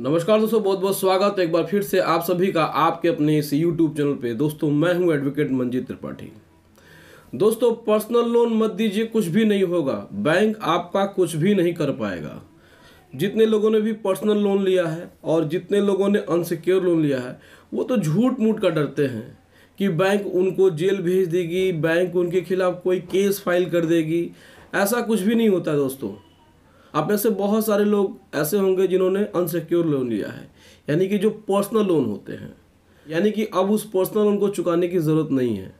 नमस्कार दोस्तों बहुत बहुत स्वागत है एक बार फिर से आप सभी का आपके अपने इस यूट्यूब चैनल पे दोस्तों मैं हूं एडवोकेट मंजीत त्रिपाठी दोस्तों पर्सनल लोन मत दीजिए कुछ भी नहीं होगा बैंक आपका कुछ भी नहीं कर पाएगा जितने लोगों ने भी पर्सनल लोन लिया है और जितने लोगों ने अनसिक्योर लोन लिया है वो तो झूठ मूठ का डरते हैं कि बैंक उनको जेल भेज देगी बैंक उनके खिलाफ कोई केस फाइल कर देगी ऐसा कुछ भी नहीं होता दोस्तों आप में से बहुत सारे लोग ऐसे होंगे जिन्होंने अनसिक्योर लोन लिया है यानी कि जो पर्सनल लोन होते हैं यानी कि अब उस पर्सनल लोन को चुकाने की ज़रूरत नहीं है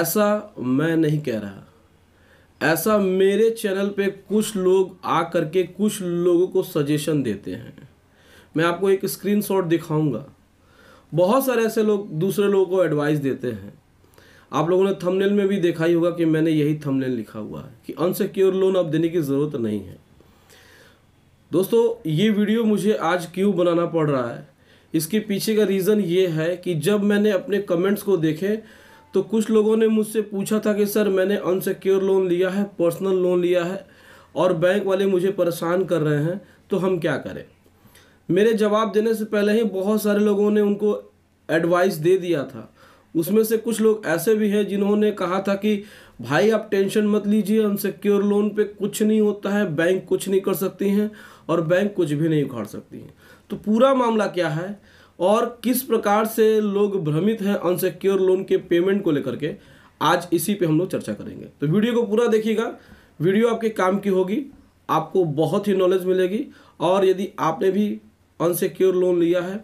ऐसा मैं नहीं कह रहा ऐसा मेरे चैनल पे कुछ लोग आ करके कुछ लोगों को सजेशन देते हैं मैं आपको एक स्क्रीनशॉट दिखाऊंगा बहुत सारे ऐसे लोग दूसरे लोगों को एडवाइस देते हैं आप लोगों ने थंबनेल में भी देखा ही होगा कि मैंने यही थंबनेल लिखा हुआ है कि अनसिक्योर लोन अब देने की ज़रूरत नहीं है दोस्तों ये वीडियो मुझे आज क्यों बनाना पड़ रहा है इसके पीछे का रीज़न ये है कि जब मैंने अपने कमेंट्स को देखे तो कुछ लोगों ने मुझसे पूछा था कि सर मैंने अनसिक्योर लोन लिया है पर्सनल लोन लिया है और बैंक वाले मुझे परेशान कर रहे हैं तो हम क्या करें मेरे जवाब देने से पहले ही बहुत सारे लोगों ने उनको एडवाइस दे दिया था उसमें से कुछ लोग ऐसे भी हैं जिन्होंने कहा था कि भाई आप टेंशन मत लीजिए अनसिक्योर लोन पे कुछ नहीं होता है बैंक कुछ नहीं कर सकती हैं और बैंक कुछ भी नहीं उखाड़ सकती हैं तो पूरा मामला क्या है और किस प्रकार से लोग भ्रमित हैं अनसिक्योर लोन के पेमेंट को लेकर के आज इसी पे हम लोग चर्चा करेंगे तो वीडियो को पूरा देखिएगा वीडियो आपके काम की होगी आपको बहुत ही नॉलेज मिलेगी और यदि आपने भी अनसिक्योर लोन लिया है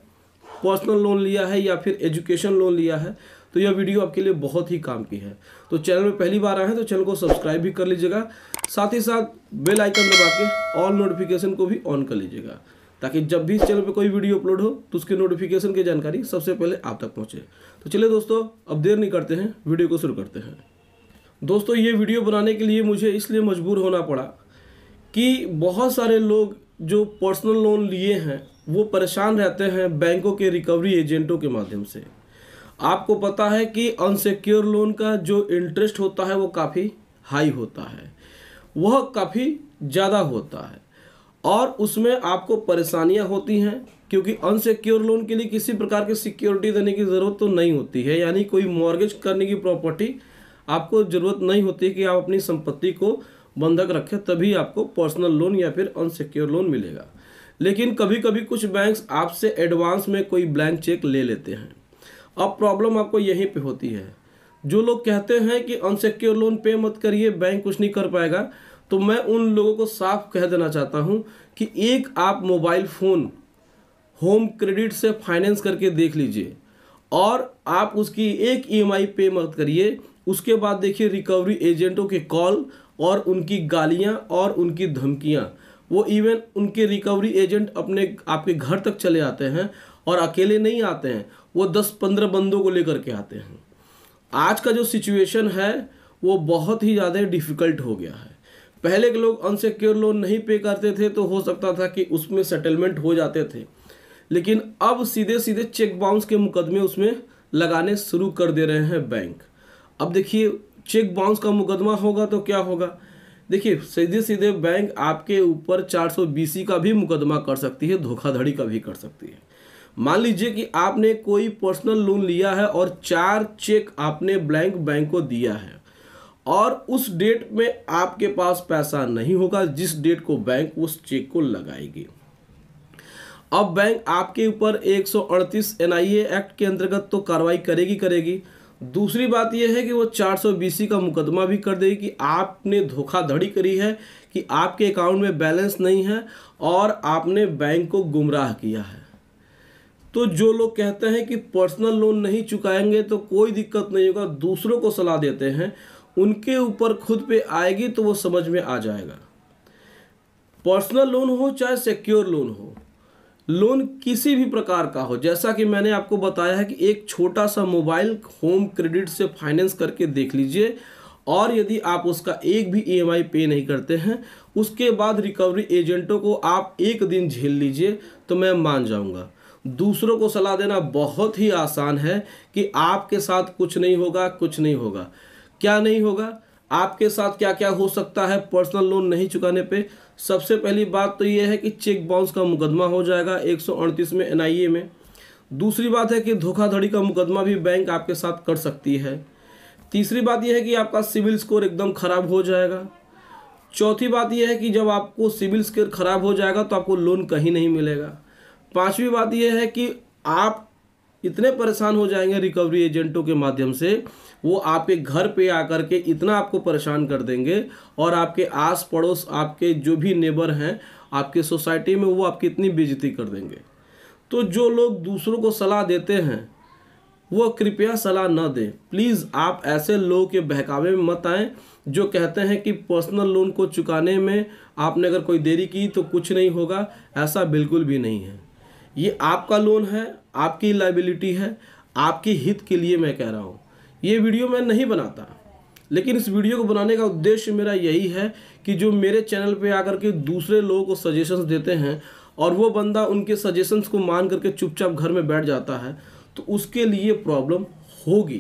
पर्सनल लोन लिया है या फिर एजुकेशन लोन लिया है तो यह वीडियो आपके लिए बहुत ही काम की है तो चैनल में पहली बार आए हैं तो चैनल को सब्सक्राइब भी कर लीजिएगा साथ ही साथ बेल आइकन दबा के ऑल नोटिफिकेशन को भी ऑन कर लीजिएगा ताकि जब भी इस चैनल पर कोई वीडियो अपलोड हो तो उसकी नोटिफिकेशन की जानकारी सबसे पहले आप तक पहुँचे तो चलिए दोस्तों अब देर नहीं करते हैं वीडियो को शुरू करते हैं दोस्तों ये वीडियो बनाने के लिए मुझे इसलिए मजबूर होना पड़ा कि बहुत सारे लोग जो पर्सनल लोन लिए हैं वो परेशान रहते हैं बैंकों के रिकवरी एजेंटों के माध्यम से आपको पता है कि अनसिक्योर लोन का जो इंटरेस्ट होता है वो काफ़ी हाई होता है वह काफ़ी ज़्यादा होता है और उसमें आपको परेशानियां होती हैं क्योंकि अनसिक्योर लोन के लिए किसी प्रकार की सिक्योरिटी देने की ज़रूरत तो नहीं होती है यानी कोई मॉर्गेज करने की प्रॉपर्टी आपको ज़रूरत नहीं होती कि आप अपनी संपत्ति को बंधक रखें तभी आपको पर्सनल लोन या फिर अनसिक्योर लोन मिलेगा लेकिन कभी कभी कुछ बैंक्स आपसे एडवांस में कोई ब्लैंक चेक ले लेते हैं अब प्रॉब्लम आपको यहीं पे होती है जो लोग कहते हैं कि अनसेक्योर लोन पे मत करिए बैंक कुछ नहीं कर पाएगा तो मैं उन लोगों को साफ कह देना चाहता हूँ कि एक आप मोबाइल फ़ोन होम क्रेडिट से फाइनेंस करके देख लीजिए और आप उसकी एक ईएमआई e पे मत करिए उसके बाद देखिए रिकवरी एजेंटों के कॉल और उनकी गालियाँ और उनकी धमकियाँ वो इवन उनके रिकवरी एजेंट अपने आपके घर तक चले आते हैं और अकेले नहीं आते हैं वो दस पंद्रह बंदों को लेकर के आते हैं आज का जो सिचुएशन है वो बहुत ही ज़्यादा डिफ़िकल्ट हो गया है पहले के लोग अनसिक्योर लोन नहीं पे करते थे तो हो सकता था कि उसमें सेटलमेंट हो जाते थे लेकिन अब सीधे सीधे चेक बाउंस के मुकदमे उसमें लगाने शुरू कर दे रहे हैं बैंक अब देखिए चेक बाउंस का मुकदमा होगा तो क्या होगा देखिए सीधे सीधे बैंक आपके ऊपर चार सौ का भी मुकदमा कर सकती है धोखाधड़ी का भी कर सकती है मान लीजिए कि आपने कोई पर्सनल लोन लिया है और चार चेक आपने ब्लैंक बैंक को दिया है और उस डेट में आपके पास पैसा नहीं होगा जिस डेट को बैंक उस चेक को लगाएगी अब बैंक आपके ऊपर 138 एनआईए एक्ट के अंतर्गत तो कार्रवाई करेगी करेगी दूसरी बात यह है कि वो चार सौ बीसी का मुकदमा भी कर देगी कि आपने धोखाधड़ी करी है कि आपके अकाउंट में बैलेंस नहीं है और आपने बैंक को गुमराह किया है तो जो लोग कहते हैं कि पर्सनल लोन नहीं चुकाएंगे तो कोई दिक्कत नहीं होगा दूसरों को सलाह देते हैं उनके ऊपर खुद पे आएगी तो वो समझ में आ जाएगा पर्सनल लोन हो चाहे सिक्योर लोन हो लोन किसी भी प्रकार का हो जैसा कि मैंने आपको बताया है कि एक छोटा सा मोबाइल होम क्रेडिट से फाइनेंस करके देख लीजिए और यदि आप उसका एक भी ई e पे नहीं करते हैं उसके बाद रिकवरी एजेंटों को आप एक दिन झेल लीजिए तो मैं मान जाऊँगा दूसरों को सलाह देना बहुत ही आसान है कि आपके साथ कुछ नहीं होगा कुछ नहीं होगा क्या नहीं होगा आपके साथ क्या क्या हो सकता है पर्सनल लोन नहीं चुकाने पे सबसे पहली बात तो ये है कि चेक बाउंस का मुकदमा हो जाएगा एक में एनआईए में दूसरी बात है कि धोखाधड़ी का मुकदमा भी बैंक आपके साथ कर सकती है तीसरी बात यह है कि आपका सिविल स्कोर एकदम ख़राब हो जाएगा चौथी बात यह है कि जब आपको सिविल स्कोर ख़राब हो जाएगा तो आपको लोन कहीं नहीं मिलेगा पांचवी बात यह है कि आप इतने परेशान हो जाएंगे रिकवरी एजेंटों के माध्यम से वो आपके घर पे आकर के इतना आपको परेशान कर देंगे और आपके आस पड़ोस आपके जो भी नेबर हैं आपके सोसाइटी में वो आपकी इतनी बेजती कर देंगे तो जो लोग दूसरों को सलाह देते हैं वो कृपया सलाह न दें प्लीज़ आप ऐसे लोगों के बहकावे में मत आएँ जो कहते हैं कि पर्सनल लोन को चुकाने में आपने अगर कोई देरी की तो कुछ नहीं होगा ऐसा बिल्कुल भी नहीं है ये आपका लोन है आपकी लाइबिलिटी है आपके हित के लिए मैं कह रहा हूँ ये वीडियो मैं नहीं बनाता लेकिन इस वीडियो को बनाने का उद्देश्य मेरा यही है कि जो मेरे चैनल पे आकर के दूसरे लोगों को सजेशंस देते हैं और वो बंदा उनके सजेशंस को मान करके चुपचाप घर में बैठ जाता है तो उसके लिए प्रॉब्लम होगी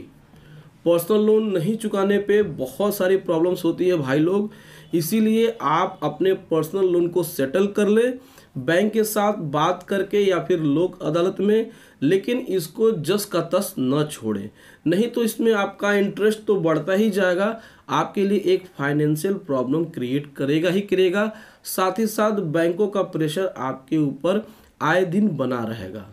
पर्सनल लोन नहीं चुकाने पे बहुत सारी प्रॉब्लम्स होती है भाई लोग इसीलिए आप अपने पर्सनल लोन को सेटल कर लें बैंक के साथ बात करके या फिर लोक अदालत में लेकिन इसको जस का तस न छोड़ें नहीं तो इसमें आपका इंटरेस्ट तो बढ़ता ही जाएगा आपके लिए एक फाइनेंशियल प्रॉब्लम क्रिएट करेगा ही करेगा साथ ही साथ बैंकों का प्रेशर आपके ऊपर आए दिन बना रहेगा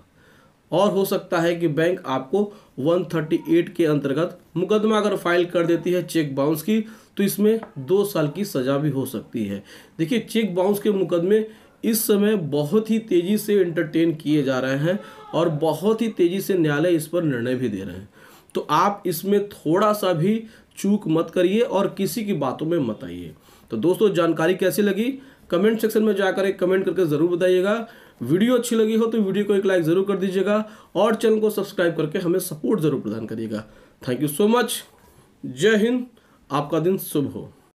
और हो सकता है कि बैंक आपको 138 के अंतर्गत मुकदमा अगर फाइल कर देती है चेक बाउंस की तो इसमें दो साल की सज़ा भी हो सकती है देखिए चेक बाउंस के मुकदमे इस समय बहुत ही तेज़ी से इंटरटेन किए जा रहे हैं और बहुत ही तेज़ी से न्यायालय इस पर निर्णय भी दे रहे हैं तो आप इसमें थोड़ा सा भी चूक मत करिए और किसी की बातों में मत आइए तो दोस्तों जानकारी कैसी लगी कमेंट सेक्शन में जाकर एक कमेंट करके ज़रूर बताइएगा वीडियो अच्छी लगी हो तो वीडियो को एक लाइक ज़रूर कर दीजिएगा और चैनल को सब्सक्राइब करके हमें सपोर्ट ज़रूर प्रदान करिएगा थैंक यू सो मच जय हिंद आपका दिन शुभ हो